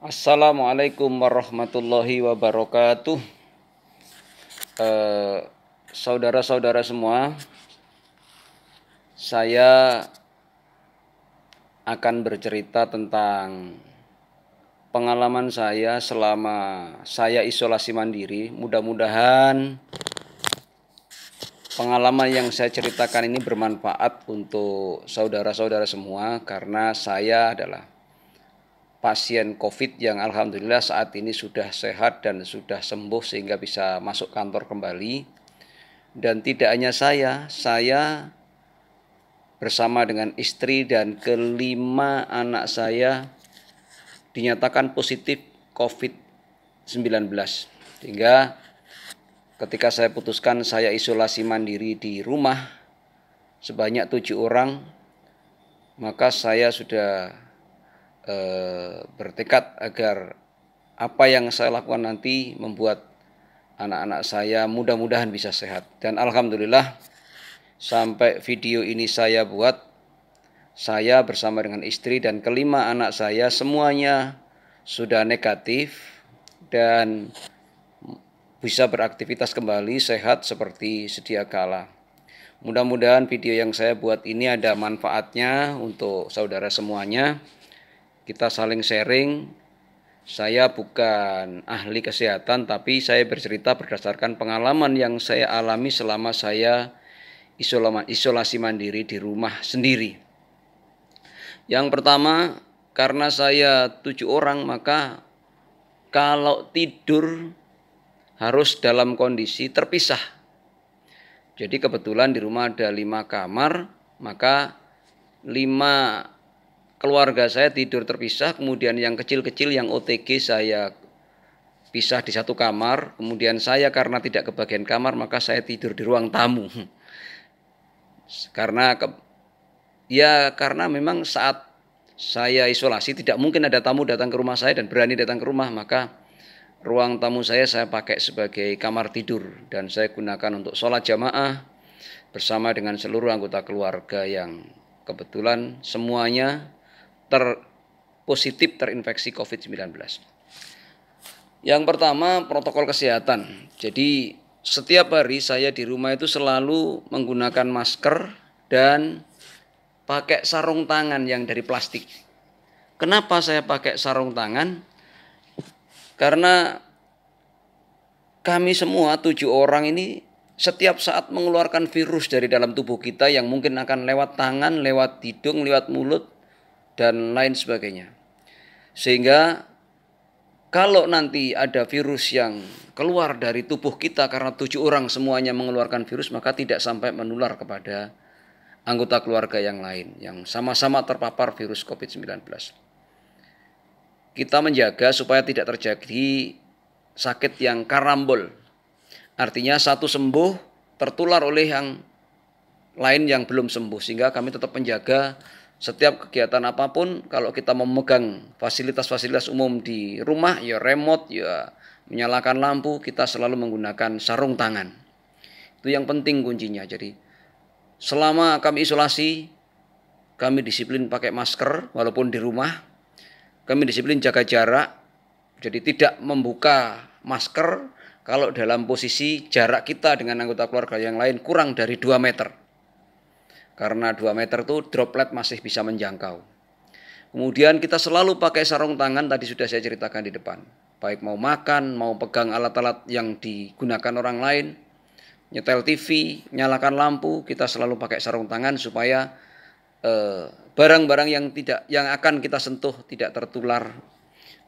Assalamualaikum warahmatullahi wabarakatuh. Eh, saudara-saudara eh, semua, saya akan bercerita tentang pengalaman saya selama saya isolasi mandiri. Mudah-mudahan pengalaman yang saya ceritakan ini bermanfaat untuk saudara-saudara semua karena saya adalah pasien COVID yang alhamdulillah saat ini sudah sehat dan sudah sembuh sehingga bisa masuk kantor kembali. Dan tidak hanya saya, saya bersama dengan istri dan kelima anak saya dinyatakan positif COVID-19. Sehingga ketika saya putuskan saya isolasi mandiri di rumah sebanyak tujuh orang, maka saya sudah Eh, bertekad agar apa yang saya lakukan nanti membuat anak-anak saya mudah-mudahan bisa sehat. Dan alhamdulillah sampai video ini saya buat saya bersama dengan istri dan kelima anak saya semuanya sudah negatif dan bisa beraktivitas kembali sehat seperti sedia kala. Mudah-mudahan video yang saya buat ini ada manfaatnya untuk saudara semuanya. Kita saling sharing. Saya bukan ahli kesehatan, tapi saya bercerita berdasarkan pengalaman yang saya alami selama saya isolasi mandiri di rumah sendiri. Yang pertama, karena saya tujuh orang, maka kalau tidur harus dalam kondisi terpisah. Jadi kebetulan di rumah ada lima kamar, maka lima keluarga saya tidur terpisah, kemudian yang kecil-kecil yang OTG saya pisah di satu kamar, kemudian saya karena tidak kebagian kamar maka saya tidur di ruang tamu. karena ke, ya karena memang saat saya isolasi tidak mungkin ada tamu datang ke rumah saya dan berani datang ke rumah maka ruang tamu saya saya pakai sebagai kamar tidur dan saya gunakan untuk sholat jamaah bersama dengan seluruh anggota keluarga yang kebetulan semuanya terpositif terinfeksi COVID-19. Yang pertama protokol kesehatan. Jadi setiap hari saya di rumah itu selalu menggunakan masker dan pakai sarung tangan yang dari plastik. Kenapa saya pakai sarung tangan? Karena kami semua tujuh orang ini setiap saat mengeluarkan virus dari dalam tubuh kita yang mungkin akan lewat tangan, lewat hidung, lewat mulut, dan lain sebagainya. Sehingga kalau nanti ada virus yang keluar dari tubuh kita karena tujuh orang semuanya mengeluarkan virus maka tidak sampai menular kepada anggota keluarga yang lain yang sama-sama terpapar virus COVID-19. Kita menjaga supaya tidak terjadi sakit yang karambol. Artinya satu sembuh tertular oleh yang lain yang belum sembuh sehingga kami tetap menjaga setiap kegiatan apapun kalau kita memegang fasilitas-fasilitas umum di rumah ya remote ya menyalakan lampu kita selalu menggunakan sarung tangan itu yang penting kuncinya jadi selama kami isolasi kami disiplin pakai masker walaupun di rumah kami disiplin jaga jarak jadi tidak membuka masker kalau dalam posisi jarak kita dengan anggota keluarga yang lain kurang dari 2 meter karena 2 meter itu droplet masih bisa menjangkau. Kemudian kita selalu pakai sarung tangan tadi sudah saya ceritakan di depan. Baik mau makan, mau pegang alat-alat yang digunakan orang lain, nyetel TV, nyalakan lampu, kita selalu pakai sarung tangan supaya eh, barang-barang eh, yang tidak yang akan kita sentuh tidak tertular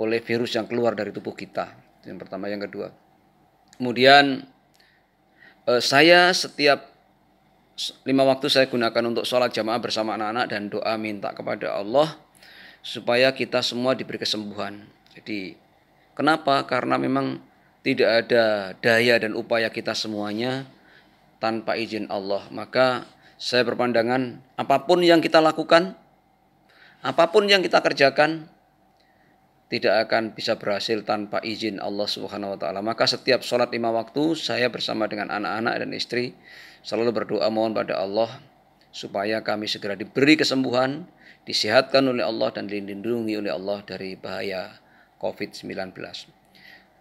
oleh virus yang keluar dari tubuh kita. Yang pertama, yang kedua. Kemudian eh, saya setiap lima waktu saya gunakan untuk sholat jamaah bersama anak-anak dan doa minta kepada Allah supaya kita semua diberi kesembuhan. Jadi kenapa? Karena memang tidak ada daya dan upaya kita semuanya tanpa izin Allah. Maka saya berpandangan apapun yang kita lakukan, apapun yang kita kerjakan, tidak akan bisa berhasil tanpa izin Allah Subhanahu wa taala. Maka setiap sholat lima waktu saya bersama dengan anak-anak dan istri selalu berdoa mohon pada Allah supaya kami segera diberi kesembuhan, disehatkan oleh Allah dan dilindungi oleh Allah dari bahaya COVID-19.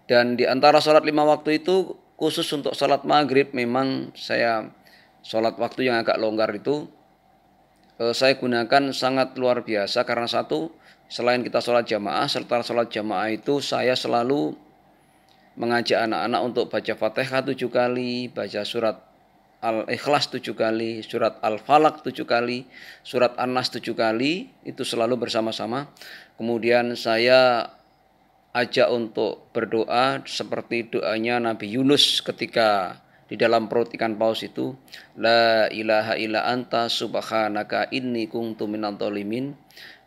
Dan di antara sholat lima waktu itu khusus untuk sholat maghrib memang saya sholat waktu yang agak longgar itu eh, saya gunakan sangat luar biasa karena satu selain kita sholat jamaah serta sholat jamaah itu saya selalu mengajak anak-anak untuk baca fatihah tujuh kali, baca surat al-ikhlas tujuh kali, surat al-falak tujuh kali, surat an-nas tujuh kali, itu selalu bersama-sama. Kemudian saya ajak untuk berdoa seperti doanya Nabi Yunus ketika di dalam perut ikan paus itu la ilaha illa anta subhanaka inni kuntu tuminantolimin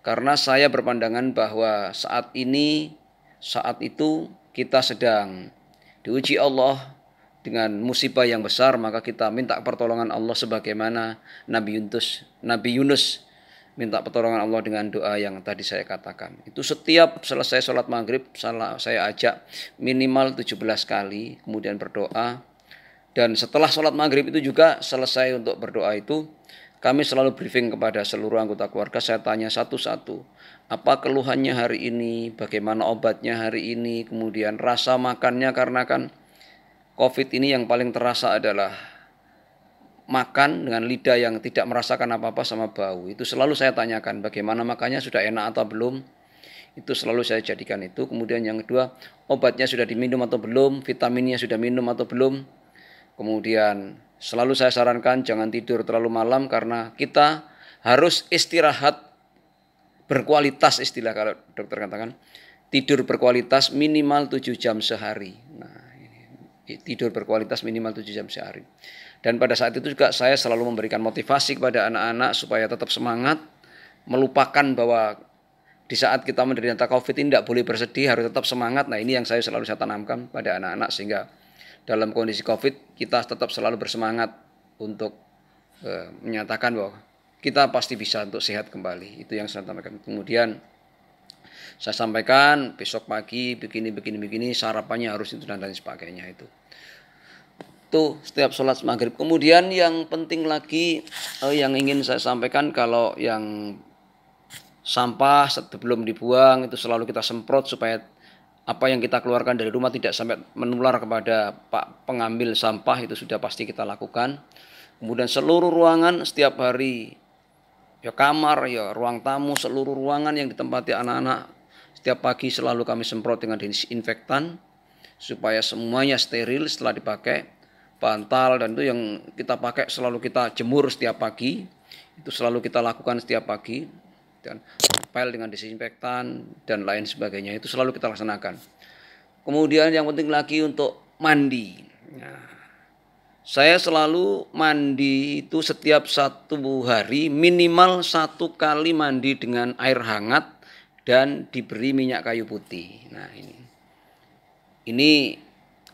karena saya berpandangan bahwa saat ini, saat itu kita sedang diuji Allah dengan musibah yang besar, maka kita minta pertolongan Allah sebagaimana Nabi Yunus, Nabi Yunus minta pertolongan Allah dengan doa yang tadi saya katakan. Itu setiap selesai sholat maghrib saya ajak minimal 17 kali kemudian berdoa. Dan setelah sholat maghrib itu juga selesai untuk berdoa itu kami selalu briefing kepada seluruh anggota keluarga, saya tanya satu-satu, apa keluhannya hari ini, bagaimana obatnya hari ini, kemudian rasa makannya karena kan COVID ini yang paling terasa adalah makan dengan lidah yang tidak merasakan apa-apa sama bau. Itu selalu saya tanyakan, bagaimana makannya sudah enak atau belum? Itu selalu saya jadikan itu. Kemudian yang kedua, obatnya sudah diminum atau belum, vitaminnya sudah minum atau belum. Kemudian Selalu saya sarankan jangan tidur terlalu malam karena kita harus istirahat berkualitas istilah kalau dokter katakan. Tidur berkualitas minimal 7 jam sehari. Nah, ini, tidur berkualitas minimal 7 jam sehari. Dan pada saat itu juga saya selalu memberikan motivasi kepada anak-anak supaya tetap semangat, melupakan bahwa di saat kita menderita COVID ini tidak boleh bersedih, harus tetap semangat. Nah ini yang saya selalu saya tanamkan pada anak-anak sehingga dalam kondisi COVID kita tetap selalu bersemangat untuk e, menyatakan bahwa kita pasti bisa untuk sehat kembali. Itu yang saya sampaikan. Kemudian saya sampaikan besok pagi begini begini begini sarapannya harus itu dan lain sebagainya itu. Tuh setiap sholat maghrib. Kemudian yang penting lagi e, yang ingin saya sampaikan kalau yang sampah sebelum dibuang itu selalu kita semprot supaya apa yang kita keluarkan dari rumah tidak sampai menular kepada pak pengambil sampah itu sudah pasti kita lakukan. Kemudian seluruh ruangan setiap hari ya kamar, ya ruang tamu, seluruh ruangan yang ditempati anak-anak setiap pagi selalu kami semprot dengan disinfektan supaya semuanya steril setelah dipakai. Bantal dan itu yang kita pakai selalu kita jemur setiap pagi. Itu selalu kita lakukan setiap pagi. Dan pel dengan disinfektan dan lain sebagainya itu selalu kita laksanakan. Kemudian yang penting lagi untuk mandi. Nah, saya selalu mandi itu setiap satu hari minimal satu kali mandi dengan air hangat dan diberi minyak kayu putih. Nah ini, ini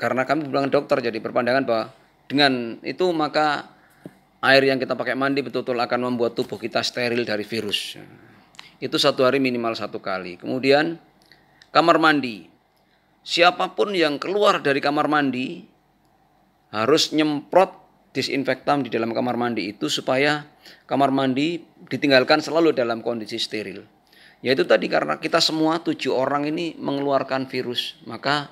karena kami bilang dokter jadi perpandangan bahwa dengan itu maka air yang kita pakai mandi betul-betul akan membuat tubuh kita steril dari virus itu satu hari minimal satu kali. Kemudian kamar mandi. Siapapun yang keluar dari kamar mandi harus nyemprot disinfektan di dalam kamar mandi itu supaya kamar mandi ditinggalkan selalu dalam kondisi steril. Yaitu tadi karena kita semua tujuh orang ini mengeluarkan virus, maka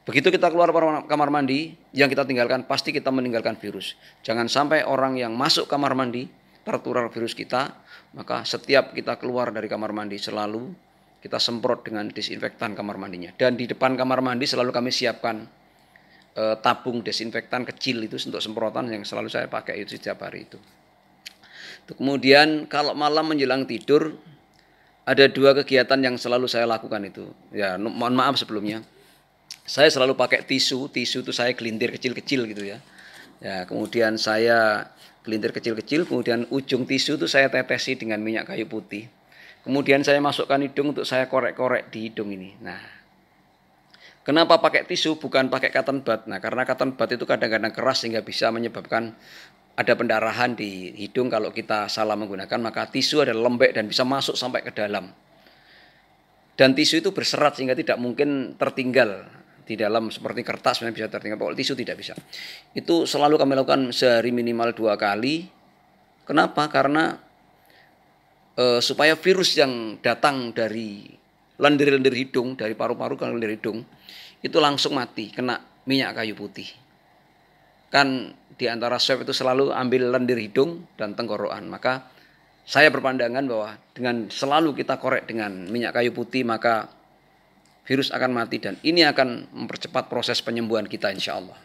Begitu kita keluar kamar mandi, yang kita tinggalkan pasti kita meninggalkan virus. Jangan sampai orang yang masuk kamar mandi tertular virus kita, maka setiap kita keluar dari kamar mandi selalu kita semprot dengan disinfektan kamar mandinya. Dan di depan kamar mandi selalu kami siapkan e, tabung desinfektan kecil itu untuk semprotan yang selalu saya pakai itu setiap hari itu. Kemudian kalau malam menjelang tidur ada dua kegiatan yang selalu saya lakukan itu. Ya, mohon maaf sebelumnya. Saya selalu pakai tisu, tisu itu saya gelintir kecil-kecil gitu ya. Ya, kemudian saya Gelintir kecil-kecil, kemudian ujung tisu itu saya tetesi dengan minyak kayu putih. Kemudian saya masukkan hidung untuk saya korek-korek di hidung ini. Nah, Kenapa pakai tisu bukan pakai cotton bud? Nah, karena cotton bud itu kadang-kadang keras sehingga bisa menyebabkan ada pendarahan di hidung kalau kita salah menggunakan, maka tisu ada lembek dan bisa masuk sampai ke dalam. Dan tisu itu berserat sehingga tidak mungkin tertinggal di dalam seperti kertas bisa tertinggal kalau tisu tidak bisa itu selalu kami lakukan sehari minimal dua kali kenapa karena e, supaya virus yang datang dari lendir-lendir hidung dari paru-paru ke lendir hidung itu langsung mati kena minyak kayu putih kan di antara swab itu selalu ambil lendir hidung dan tenggorokan maka saya berpandangan bahwa dengan selalu kita korek dengan minyak kayu putih maka virus akan mati dan ini akan mempercepat proses penyembuhan kita insya Allah.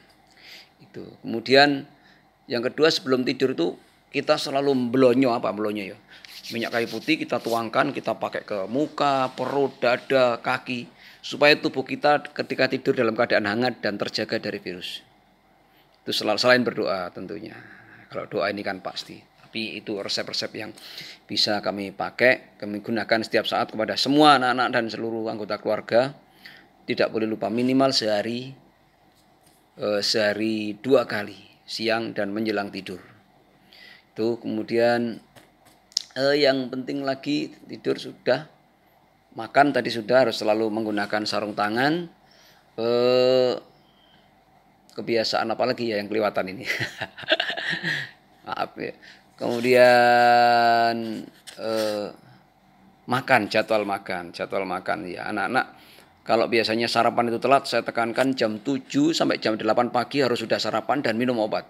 Itu. Kemudian yang kedua sebelum tidur itu kita selalu melonyo apa melonyo ya minyak kayu putih kita tuangkan kita pakai ke muka perut dada kaki supaya tubuh kita ketika tidur dalam keadaan hangat dan terjaga dari virus itu selain berdoa tentunya kalau doa ini kan pasti tapi itu resep-resep yang bisa kami pakai kami gunakan setiap saat kepada semua anak-anak dan seluruh anggota keluarga tidak boleh lupa minimal sehari eh, sehari dua kali siang dan menjelang tidur itu kemudian eh, yang penting lagi tidur sudah makan tadi sudah harus selalu menggunakan sarung tangan eh, kebiasaan apa lagi ya yang kelewatan ini maaf ya kemudian eh, makan jadwal makan jadwal makan ya anak-anak kalau biasanya sarapan itu telat saya tekankan jam 7 sampai jam 8 pagi harus sudah sarapan dan minum obat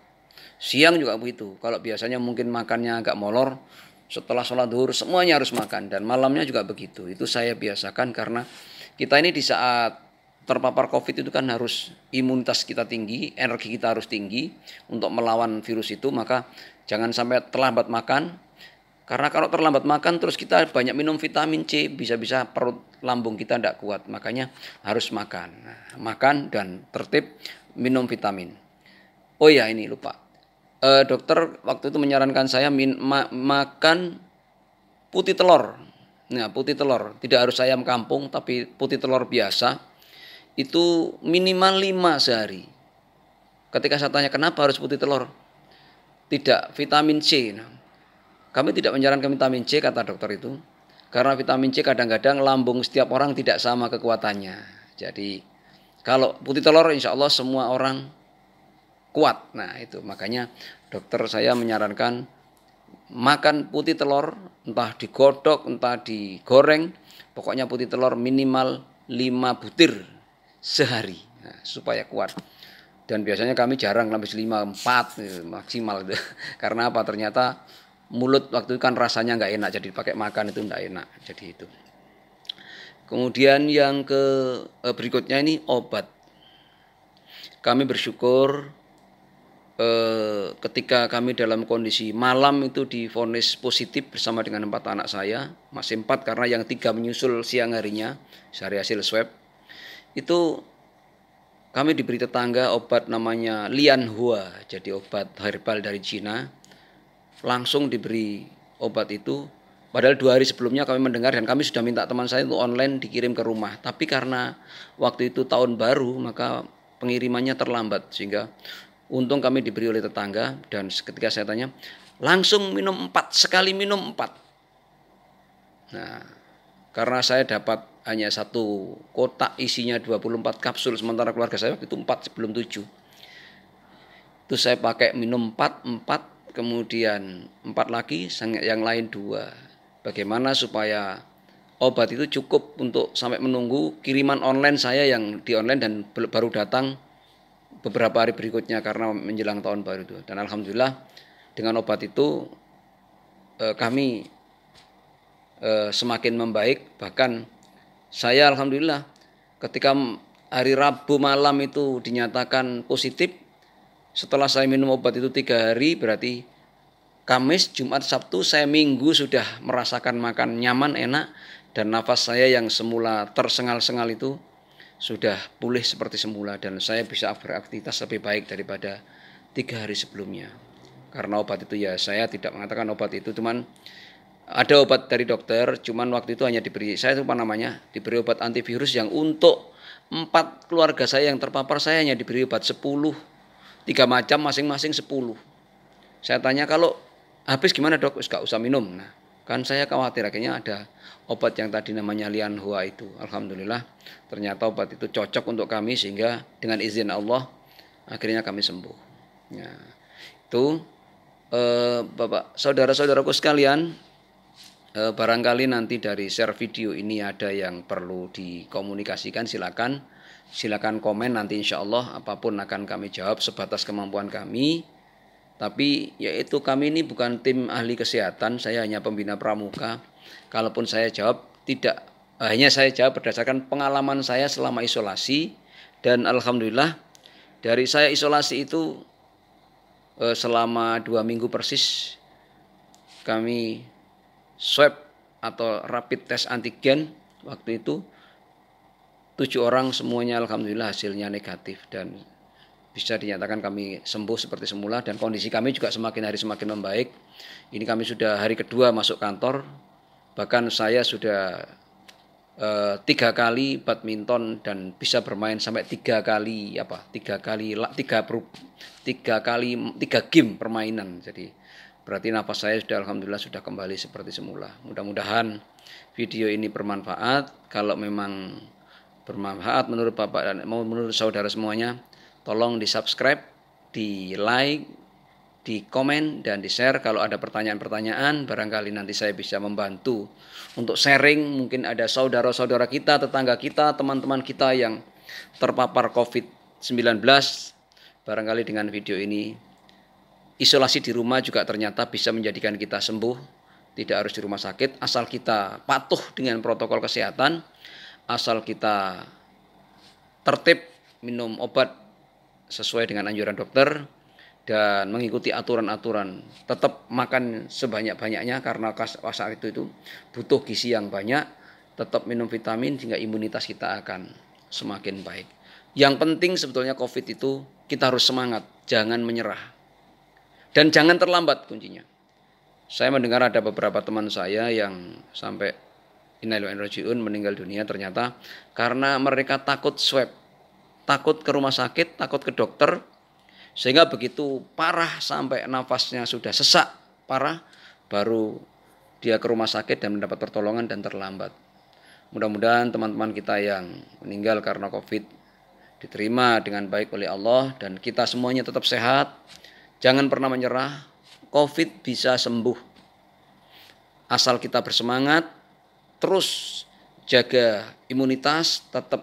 siang juga begitu kalau biasanya mungkin makannya agak molor setelah sholat duhur semuanya harus makan dan malamnya juga begitu itu saya biasakan karena kita ini di saat terpapar COVID itu kan harus imunitas kita tinggi, energi kita harus tinggi untuk melawan virus itu. Maka jangan sampai terlambat makan. Karena kalau terlambat makan terus kita banyak minum vitamin C, bisa-bisa perut lambung kita tidak kuat. Makanya harus makan. Nah, makan dan tertib minum vitamin. Oh ya ini lupa. E, dokter waktu itu menyarankan saya min, ma, makan putih telur. Nah, putih telur, tidak harus ayam kampung tapi putih telur biasa itu minimal lima sehari. Ketika saya tanya kenapa harus putih telur? Tidak, vitamin C. Nah, kami tidak menyarankan vitamin C kata dokter itu karena vitamin C kadang-kadang lambung setiap orang tidak sama kekuatannya. Jadi kalau putih telur insya Allah semua orang kuat. Nah itu makanya dokter saya menyarankan makan putih telur entah digodok entah digoreng pokoknya putih telur minimal lima butir sehari nah, supaya kuat dan biasanya kami jarang sampai 5 4 maksimal itu. karena apa ternyata mulut waktu itu kan rasanya nggak enak jadi pakai makan itu nggak enak jadi itu kemudian yang ke eh, berikutnya ini obat kami bersyukur eh, ketika kami dalam kondisi malam itu difonis positif bersama dengan empat anak saya masih empat karena yang tiga menyusul siang harinya sehari hasil swab itu kami diberi tetangga obat namanya Lianhua, jadi obat herbal dari Cina. Langsung diberi obat itu. Padahal dua hari sebelumnya kami mendengar dan kami sudah minta teman saya itu online dikirim ke rumah. Tapi karena waktu itu tahun baru maka pengirimannya terlambat sehingga untung kami diberi oleh tetangga dan ketika saya tanya langsung minum empat sekali minum empat. Nah karena saya dapat hanya satu kotak isinya 24 kapsul sementara keluarga saya itu 4 sebelum 7 itu saya pakai minum 4 4 kemudian 4 lagi yang lain dua bagaimana supaya obat itu cukup untuk sampai menunggu kiriman online saya yang di online dan baru datang beberapa hari berikutnya karena menjelang tahun baru itu dan alhamdulillah dengan obat itu eh, kami eh, semakin membaik bahkan saya alhamdulillah ketika hari Rabu malam itu dinyatakan positif, setelah saya minum obat itu tiga hari berarti Kamis, Jumat, Sabtu saya minggu sudah merasakan makan nyaman enak dan nafas saya yang semula tersengal-sengal itu sudah pulih seperti semula dan saya bisa beraktivitas lebih baik daripada tiga hari sebelumnya karena obat itu ya saya tidak mengatakan obat itu cuman ada obat dari dokter, cuman waktu itu hanya diberi saya itu apa namanya? Diberi obat antivirus yang untuk empat keluarga saya yang terpapar saya hanya diberi obat sepuluh tiga macam masing-masing 10 saya tanya kalau habis gimana dok gak usah minum nah kan saya khawatir akhirnya ada obat yang tadi namanya lianhua itu alhamdulillah ternyata obat itu cocok untuk kami sehingga dengan izin Allah akhirnya kami sembuh nah, itu eh, bapak saudara-saudaraku sekalian Eh, barangkali nanti dari share video ini ada yang perlu dikomunikasikan silakan silakan komen nanti insya Allah apapun akan kami jawab sebatas kemampuan kami tapi yaitu kami ini bukan tim ahli kesehatan saya hanya pembina pramuka kalaupun saya jawab tidak hanya saya jawab berdasarkan pengalaman saya selama isolasi dan alhamdulillah dari saya isolasi itu eh, selama dua minggu persis kami swab atau rapid test antigen waktu itu tujuh orang semuanya alhamdulillah hasilnya negatif dan bisa dinyatakan kami sembuh seperti semula dan kondisi kami juga semakin hari semakin membaik. Ini kami sudah hari kedua masuk kantor, bahkan saya sudah e, tiga kali badminton dan bisa bermain sampai tiga kali apa tiga kali tiga tiga kali tiga game permainan. Jadi Berarti nafas saya sudah alhamdulillah sudah kembali seperti semula. Mudah-mudahan video ini bermanfaat. Kalau memang bermanfaat menurut Bapak dan menurut saudara semuanya, tolong di-subscribe, di-like, di-komen dan di-share kalau ada pertanyaan-pertanyaan barangkali nanti saya bisa membantu untuk sharing mungkin ada saudara-saudara kita, tetangga kita, teman-teman kita yang terpapar COVID-19 barangkali dengan video ini Isolasi di rumah juga ternyata bisa menjadikan kita sembuh, tidak harus di rumah sakit, asal kita patuh dengan protokol kesehatan, asal kita tertib minum obat sesuai dengan anjuran dokter dan mengikuti aturan-aturan tetap makan sebanyak-banyaknya karena saat itu itu butuh gizi yang banyak tetap minum vitamin sehingga imunitas kita akan semakin baik yang penting sebetulnya covid itu kita harus semangat jangan menyerah dan jangan terlambat kuncinya. Saya mendengar ada beberapa teman saya yang sampai Enrojiun meninggal dunia ternyata karena mereka takut swab, takut ke rumah sakit, takut ke dokter sehingga begitu parah sampai nafasnya sudah sesak parah baru dia ke rumah sakit dan mendapat pertolongan dan terlambat. Mudah-mudahan teman-teman kita yang meninggal karena Covid diterima dengan baik oleh Allah dan kita semuanya tetap sehat Jangan pernah menyerah, COVID bisa sembuh. Asal kita bersemangat, terus jaga imunitas, tetap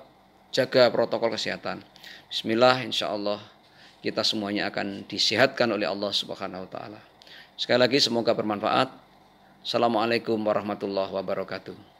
jaga protokol kesehatan. Bismillah, insya Allah kita semuanya akan disehatkan oleh Allah Subhanahu wa Ta'ala. Sekali lagi, semoga bermanfaat. Assalamualaikum warahmatullahi wabarakatuh.